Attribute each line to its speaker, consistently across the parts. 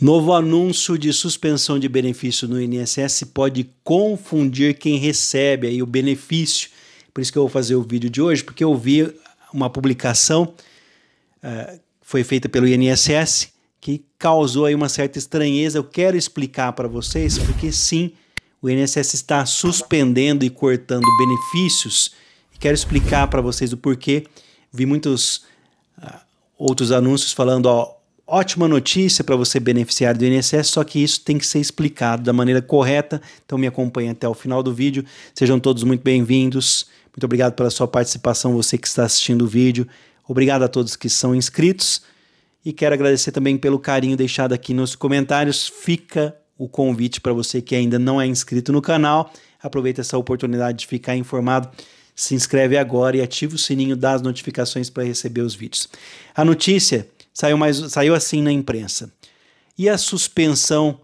Speaker 1: Novo anúncio de suspensão de benefício no INSS pode confundir quem recebe aí o benefício. Por isso que eu vou fazer o vídeo de hoje, porque eu vi uma publicação uh, foi feita pelo INSS que causou aí uma certa estranheza. Eu quero explicar para vocês porque sim, o INSS está suspendendo e cortando benefícios. quero explicar para vocês o porquê. Vi muitos uh, outros anúncios falando, ó, ótima notícia para você beneficiar do INSS, só que isso tem que ser explicado da maneira correta. Então me acompanhe até o final do vídeo. Sejam todos muito bem-vindos. Muito obrigado pela sua participação, você que está assistindo o vídeo. Obrigado a todos que são inscritos. E quero agradecer também pelo carinho deixado aqui nos comentários. Fica o convite para você que ainda não é inscrito no canal. Aproveita essa oportunidade de ficar informado. Se inscreve agora e ativa o sininho das notificações para receber os vídeos. A notícia saiu, mais, saiu assim na imprensa. E a suspensão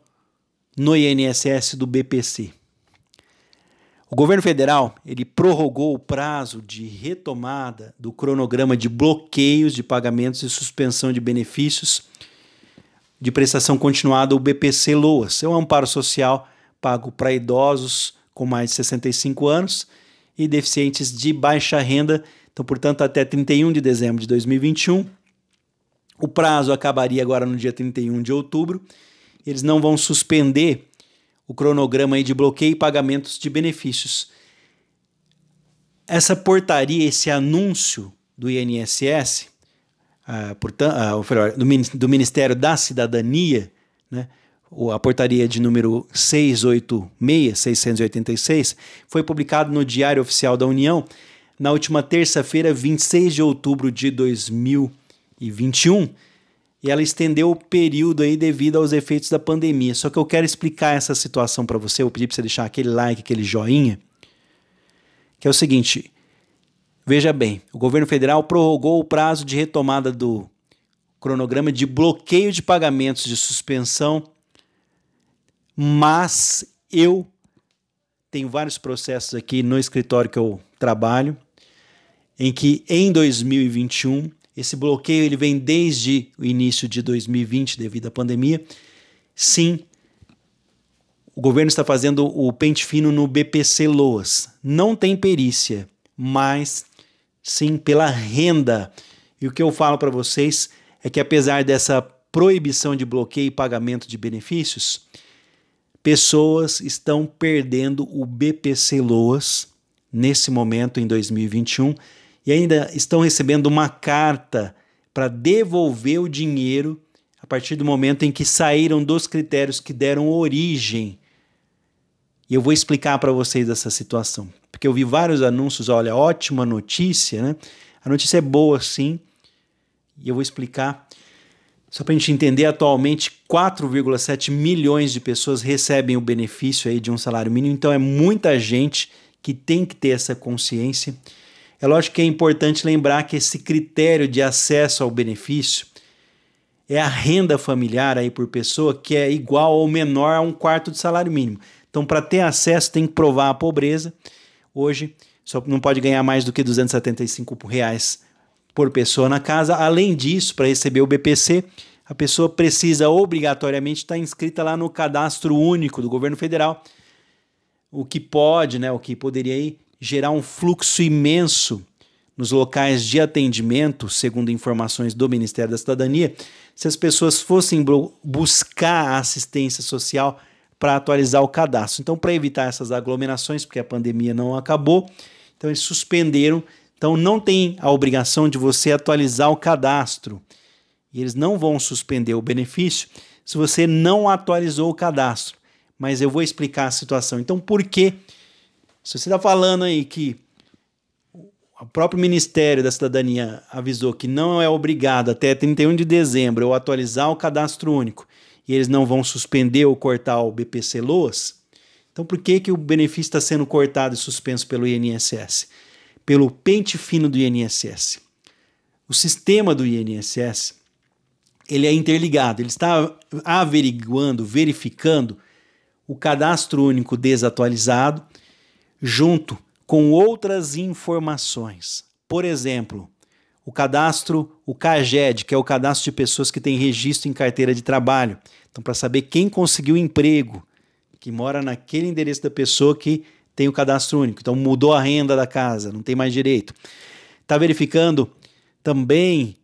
Speaker 1: no INSS do BPC? O governo federal ele prorrogou o prazo de retomada do cronograma de bloqueios de pagamentos e suspensão de benefícios de prestação continuada, o BPC Loas. É um amparo social pago para idosos com mais de 65 anos e deficientes de baixa renda. Então, portanto, até 31 de dezembro de 2021, o prazo acabaria agora no dia 31 de outubro. Eles não vão suspender o cronograma de bloqueio e pagamentos de benefícios. Essa portaria, esse anúncio do INSS, ah, portanto, ah, do, Ministério da Cidadania, né, a portaria de número 686, 686, foi publicado no Diário Oficial da União na última terça-feira, 26 de outubro de 2020. 2021, e ela estendeu o período aí devido aos efeitos da pandemia. Só que eu quero explicar essa situação para você, eu pedi para você deixar aquele like, aquele joinha, que é o seguinte, veja bem, o governo federal prorrogou o prazo de retomada do cronograma de bloqueio de pagamentos de suspensão, mas eu tenho vários processos aqui no escritório que eu trabalho, em que em 2021 esse bloqueio ele vem desde o início de 2020 devido à pandemia. Sim, o governo está fazendo o pente fino no BPC Loas. Não tem perícia, mas sim pela renda. E o que eu falo para vocês é que apesar dessa proibição de bloqueio e pagamento de benefícios, pessoas estão perdendo o BPC Loas nesse momento em 2021 e ainda estão recebendo uma carta para devolver o dinheiro a partir do momento em que saíram dos critérios que deram origem. E eu vou explicar para vocês essa situação, porque eu vi vários anúncios, olha, ótima notícia, né? A notícia é boa sim, e eu vou explicar. Só para a gente entender, atualmente 4,7 milhões de pessoas recebem o benefício aí de um salário mínimo, então é muita gente que tem que ter essa consciência. É lógico que é importante lembrar que esse critério de acesso ao benefício é a renda familiar aí por pessoa que é igual ou menor a um quarto de salário mínimo. Então, para ter acesso, tem que provar a pobreza. Hoje, só não pode ganhar mais do que R$ 275 reais por pessoa na casa. Além disso, para receber o BPC, a pessoa precisa obrigatoriamente estar tá inscrita lá no cadastro único do governo federal, o que pode, né, o que poderia gerar um fluxo imenso nos locais de atendimento, segundo informações do Ministério da Cidadania, se as pessoas fossem buscar a assistência social para atualizar o cadastro. Então, para evitar essas aglomerações, porque a pandemia não acabou, então eles suspenderam. Então, não tem a obrigação de você atualizar o cadastro. E eles não vão suspender o benefício se você não atualizou o cadastro. Mas eu vou explicar a situação. Então, por que se você está falando aí que o próprio Ministério da Cidadania avisou que não é obrigado até 31 de dezembro eu atualizar o cadastro único e eles não vão suspender ou cortar o BPC Loas, então por que, que o benefício está sendo cortado e suspenso pelo INSS? Pelo pente fino do INSS. O sistema do INSS ele é interligado, ele está averiguando, verificando o cadastro único desatualizado junto com outras informações. Por exemplo, o cadastro, o CAGED, que é o cadastro de pessoas que têm registro em carteira de trabalho. Então, para saber quem conseguiu emprego, que mora naquele endereço da pessoa que tem o cadastro único. Então, mudou a renda da casa, não tem mais direito. Está verificando também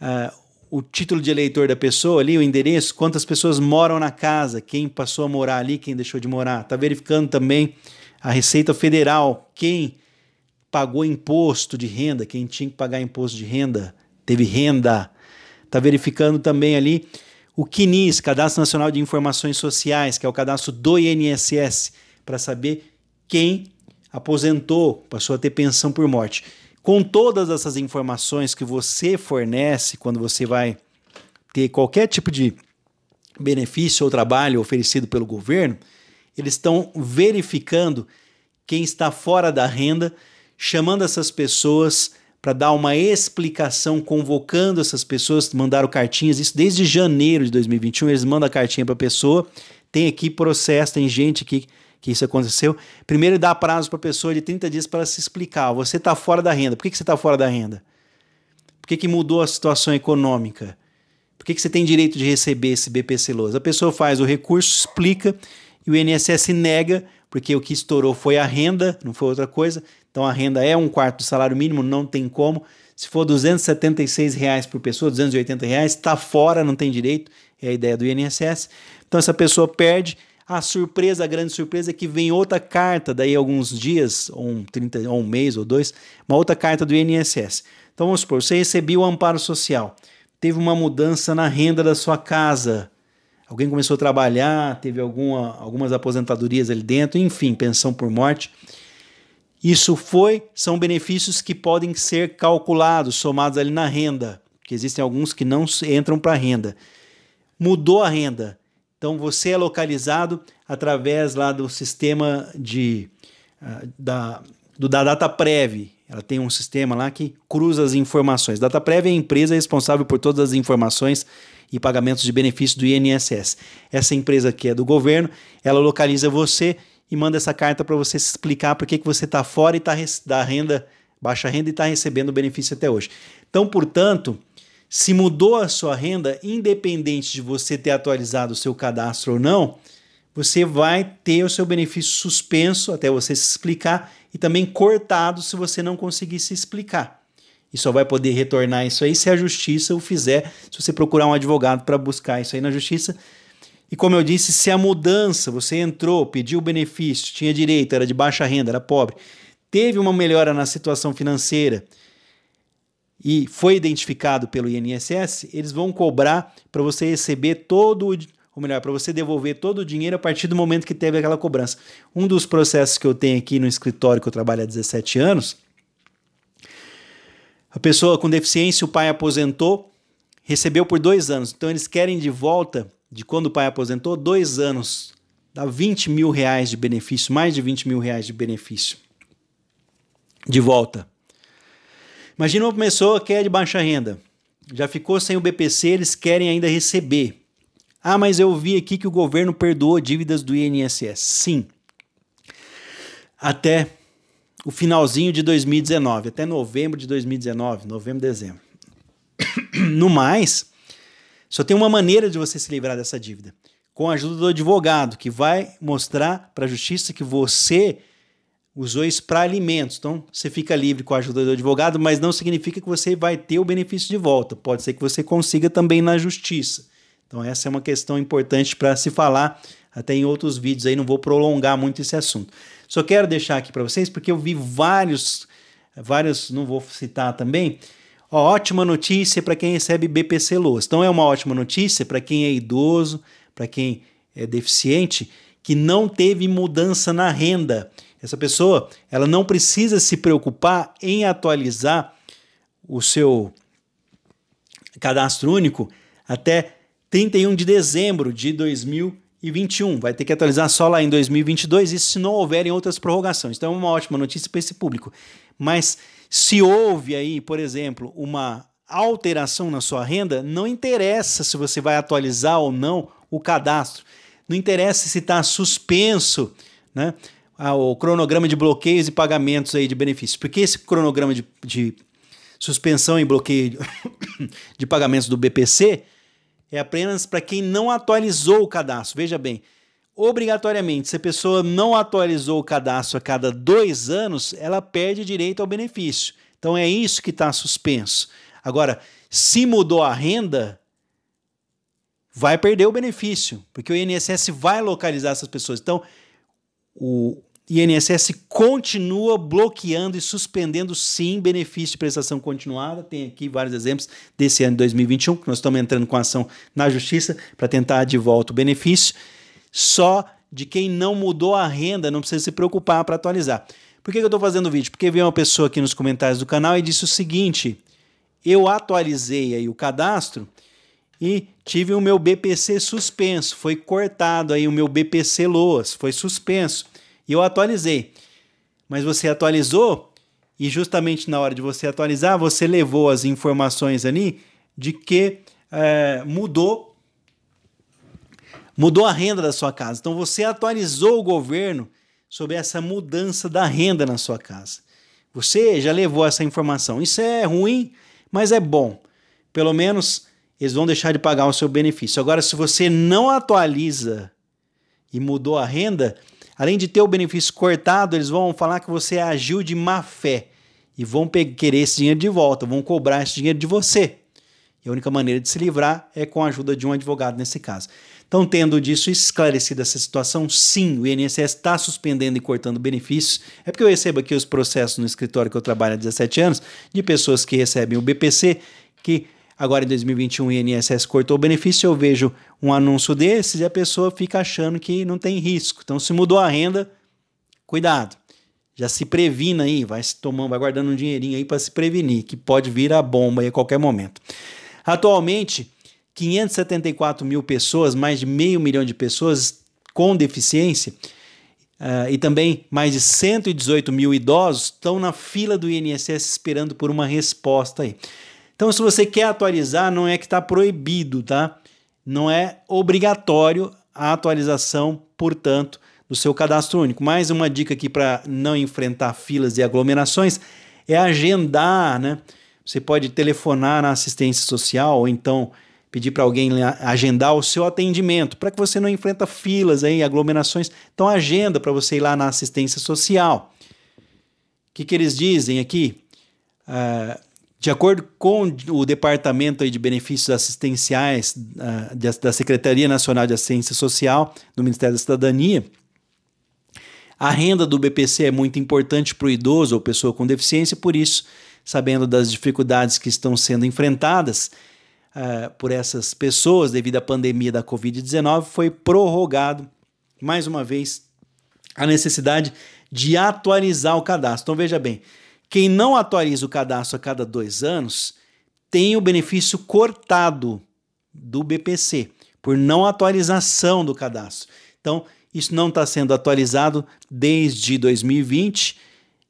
Speaker 1: uh, o título de eleitor da pessoa ali, o endereço, quantas pessoas moram na casa, quem passou a morar ali, quem deixou de morar. Está verificando também a Receita Federal, quem pagou imposto de renda, quem tinha que pagar imposto de renda, teve renda. Está verificando também ali o CNIS, Cadastro Nacional de Informações Sociais, que é o cadastro do INSS, para saber quem aposentou, passou a ter pensão por morte. Com todas essas informações que você fornece quando você vai ter qualquer tipo de benefício ou trabalho oferecido pelo governo, eles estão verificando quem está fora da renda, chamando essas pessoas para dar uma explicação, convocando essas pessoas, mandaram cartinhas, isso desde janeiro de 2021, eles mandam a cartinha para a pessoa, tem aqui processo, tem gente que que isso aconteceu. Primeiro dá prazo para a pessoa de 30 dias para se explicar, você está fora da renda, por que, que você está fora da renda? Por que, que mudou a situação econômica? Por que, que você tem direito de receber esse BPC Lousa? A pessoa faz o recurso, explica, e o INSS nega, porque o que estourou foi a renda, não foi outra coisa. Então a renda é um quarto do salário mínimo, não tem como. Se for 276 reais por pessoa, 280 reais, está fora, não tem direito. É a ideia do INSS. Então essa pessoa perde. A surpresa, a grande surpresa é que vem outra carta, daí alguns dias, ou um, 30, ou um mês ou dois, uma outra carta do INSS. Então vamos supor, você recebeu o amparo social, teve uma mudança na renda da sua casa, alguém começou a trabalhar, teve alguma, algumas aposentadorias ali dentro, enfim, pensão por morte. Isso foi, são benefícios que podem ser calculados, somados ali na renda, que existem alguns que não entram para a renda. Mudou a renda. Então você é localizado através lá do sistema de ah, da, do da DataPrev. Ela tem um sistema lá que cruza as informações. DataPrev é a empresa responsável por todas as informações e pagamentos de benefícios do INSS. Essa empresa que é do governo, ela localiza você e manda essa carta para você explicar por que, que você está fora e está da renda, baixa renda e está recebendo benefício até hoje. Então, portanto, se mudou a sua renda, independente de você ter atualizado o seu cadastro ou não, você vai ter o seu benefício suspenso até você se explicar e também cortado se você não conseguir se explicar e só vai poder retornar isso aí se a justiça o fizer, se você procurar um advogado para buscar isso aí na justiça. E como eu disse, se a mudança, você entrou, pediu benefício, tinha direito, era de baixa renda, era pobre, teve uma melhora na situação financeira e foi identificado pelo INSS, eles vão cobrar para você receber todo o ou melhor, para você devolver todo o dinheiro a partir do momento que teve aquela cobrança. Um dos processos que eu tenho aqui no escritório que eu trabalho há 17 anos, a pessoa com deficiência, o pai aposentou, recebeu por dois anos. Então eles querem de volta, de quando o pai aposentou, dois anos. Dá 20 mil reais de benefício, mais de 20 mil reais de benefício. De volta. Imagina uma pessoa que é de baixa renda. Já ficou sem o BPC, eles querem ainda receber. Ah, mas eu vi aqui que o governo perdoou dívidas do INSS. Sim. Até o finalzinho de 2019, até novembro de 2019, novembro, dezembro. No mais, só tem uma maneira de você se livrar dessa dívida, com a ajuda do advogado, que vai mostrar para a justiça que você usou isso para alimentos. Então, você fica livre com a ajuda do advogado, mas não significa que você vai ter o benefício de volta. Pode ser que você consiga também na justiça. Então, essa é uma questão importante para se falar até em outros vídeos aí, não vou prolongar muito esse assunto. Só quero deixar aqui para vocês, porque eu vi vários, vários, não vou citar também. Ó, ótima notícia para quem recebe BPC Loas. Então, é uma ótima notícia para quem é idoso, para quem é deficiente, que não teve mudança na renda. Essa pessoa, ela não precisa se preocupar em atualizar o seu cadastro único até 31 de dezembro de 2021. Vai ter que atualizar só lá em 2022, isso se não houverem outras prorrogações. Então é uma ótima notícia para esse público. Mas se houve aí, por exemplo, uma alteração na sua renda, não interessa se você vai atualizar ou não o cadastro. Não interessa se está suspenso, né? o cronograma de bloqueios e pagamentos aí de benefícios. Porque esse cronograma de, de suspensão e bloqueio de pagamentos do BPC é apenas para quem não atualizou o cadastro. Veja bem, obrigatoriamente, se a pessoa não atualizou o cadastro a cada dois anos, ela perde direito ao benefício. Então é isso que está suspenso. Agora, se mudou a renda, vai perder o benefício, porque o INSS vai localizar essas pessoas. Então, o, INSS continua bloqueando e suspendendo sim benefício de prestação continuada. Tem aqui vários exemplos desse ano de 2021, que nós estamos entrando com ação na justiça para tentar de volta o benefício. Só de quem não mudou a renda não precisa se preocupar para atualizar. Por que, eu estou fazendo o vídeo? Porque veio uma pessoa aqui nos comentários do canal e disse o seguinte: eu atualizei aí o cadastro e tive o meu BPC suspenso, foi cortado aí o meu BPC Loas, foi suspenso. E eu atualizei. Mas você atualizou e justamente na hora de você atualizar, você levou as informações ali de que é, mudou mudou a renda da sua casa. Então você atualizou o governo sobre essa mudança da renda na sua casa. Você já levou essa informação. Isso é ruim, mas é bom. Pelo menos eles vão deixar de pagar o seu benefício. Agora, se você não atualiza e mudou a renda, Além de ter o benefício cortado, eles vão falar que você é agiu de má fé e vão querer esse dinheiro de volta, vão cobrar esse dinheiro de você. E a única maneira de se livrar é com a ajuda de um advogado nesse caso. Então, tendo disso esclarecido essa situação, sim, o INSS está suspendendo e cortando benefícios. É porque eu recebo aqui os processos no escritório que eu trabalho há 17 anos, de pessoas que recebem o BPC, que Agora em 2021 o INSS cortou o benefício, eu vejo um anúncio desses e a pessoa fica achando que não tem risco. Então se mudou a renda, cuidado. Já se previna aí, vai se tomando, vai guardando um dinheirinho aí para se prevenir, que pode vir a bomba aí a qualquer momento. Atualmente, 574 mil pessoas, mais de meio milhão de pessoas com deficiência Uh, e também mais de 118 mil idosos estão na fila do INSS esperando por uma resposta aí. Então, se você quer atualizar, não é que está proibido, tá? Não é obrigatório a atualização, portanto, do seu cadastro único. Mais uma dica aqui para não enfrentar filas e aglomerações é agendar, né? Você pode telefonar na assistência social ou então pedir para alguém agendar o seu atendimento, para que você não enfrenta filas aí, aglomerações. Então agenda para você ir lá na assistência social. O que, que eles dizem aqui? Uh, de acordo com o Departamento de Benefícios Assistenciais ah, da Secretaria Nacional de Assistência Social do Ministério da Cidadania, a renda do BPC é muito importante para o idoso ou pessoa com deficiência, por isso, sabendo das dificuldades que estão sendo enfrentadas uh, por essas pessoas devido à pandemia da Covid-19, foi prorrogado mais uma vez a necessidade de atualizar o cadastro. Então, veja bem, quem não atualiza o cadastro a cada dois anos tem o benefício cortado do BPC, por não atualização do cadastro. Então, isso não está sendo atualizado desde 2020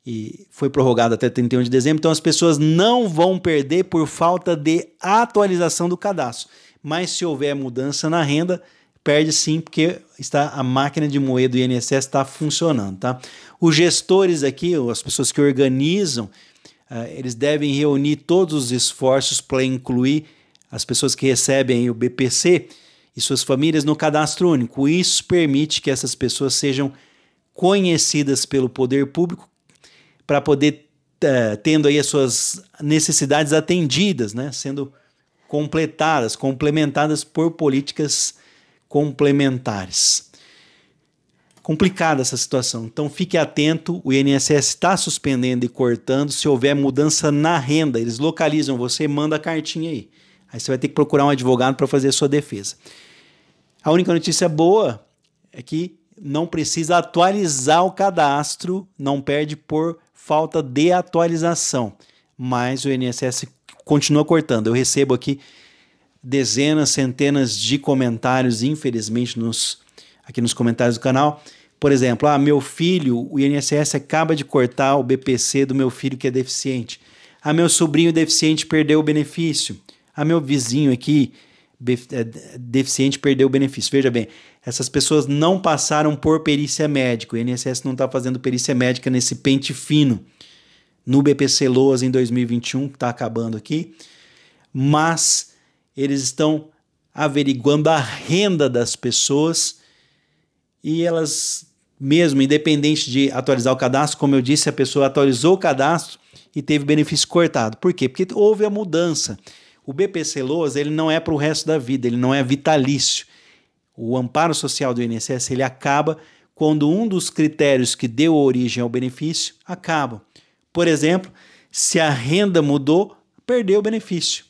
Speaker 1: e foi prorrogado até 31 de dezembro. Então, as pessoas não vão perder por falta de atualização do cadastro. Mas se houver mudança na renda, perde sim, porque está a máquina de moeda do INSS está funcionando, tá? Os gestores aqui, as pessoas que organizam, eh, eles devem reunir todos os esforços para incluir as pessoas que recebem o BPC e suas famílias no cadastro único. Isso permite que essas pessoas sejam conhecidas pelo poder público para poder eh, tendo aí as suas necessidades atendidas, né? Sendo completadas, complementadas por políticas complementares. Complicada essa situação. Então fique atento, o INSS está suspendendo e cortando. Se houver mudança na renda, eles localizam você, manda a cartinha aí. Aí você vai ter que procurar um advogado para fazer a sua defesa. A única notícia boa é que não precisa atualizar o cadastro, não perde por falta de atualização. Mas o INSS continua cortando. Eu recebo aqui dezenas, centenas de comentários, infelizmente, nos, aqui nos comentários do canal. Por exemplo, ah, meu filho, o INSS acaba de cortar o BPC do meu filho que é deficiente. Ah, meu sobrinho deficiente perdeu o benefício. Ah, meu vizinho aqui é, deficiente perdeu o benefício. Veja bem, essas pessoas não passaram por perícia médica. O INSS não está fazendo perícia médica nesse pente fino. No BPC Loas em 2021, que está acabando aqui. Mas eles estão averiguando a renda das pessoas e elas, mesmo independente de atualizar o cadastro, como eu disse, a pessoa atualizou o cadastro e teve benefício cortado. Por quê? Porque houve a mudança. O BPC Loas ele não é para o resto da vida, ele não é vitalício. O amparo social do INSS ele acaba quando um dos critérios que deu origem ao benefício acaba. Por exemplo, se a renda mudou, perdeu o benefício.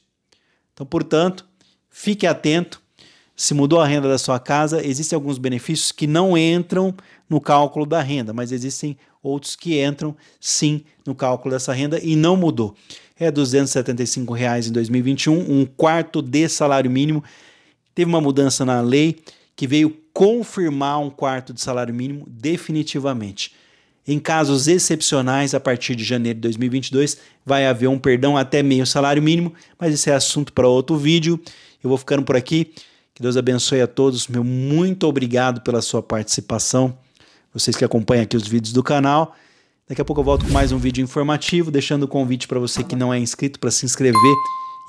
Speaker 1: Então, portanto, fique atento. Se mudou a renda da sua casa, existem alguns benefícios que não entram no cálculo da renda, mas existem outros que entram sim no cálculo dessa renda e não mudou. É R$ 275 reais em 2021, um quarto de salário mínimo. Teve uma mudança na lei que veio confirmar um quarto de salário mínimo definitivamente. Em casos excepcionais, a partir de janeiro de 2022, vai haver um perdão até meio salário mínimo, mas esse é assunto para outro vídeo. Eu vou ficando por aqui. Que Deus abençoe a todos. Meu muito obrigado pela sua participação. Vocês que acompanham aqui os vídeos do canal. Daqui a pouco eu volto com mais um vídeo informativo, deixando o convite para você que não é inscrito para se inscrever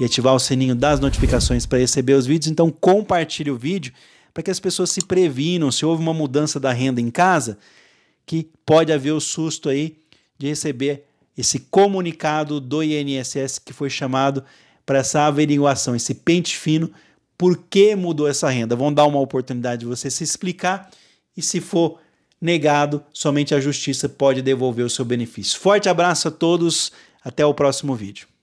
Speaker 1: e ativar o sininho das notificações para receber os vídeos. Então compartilhe o vídeo para que as pessoas se previnam. Se houve uma mudança da renda em casa, que pode haver o susto aí de receber esse comunicado do INSS que foi chamado para essa averiguação, esse pente fino, por que mudou essa renda. Vão dar uma oportunidade de você se explicar e se for negado, somente a justiça pode devolver o seu benefício. Forte abraço a todos, até o próximo vídeo.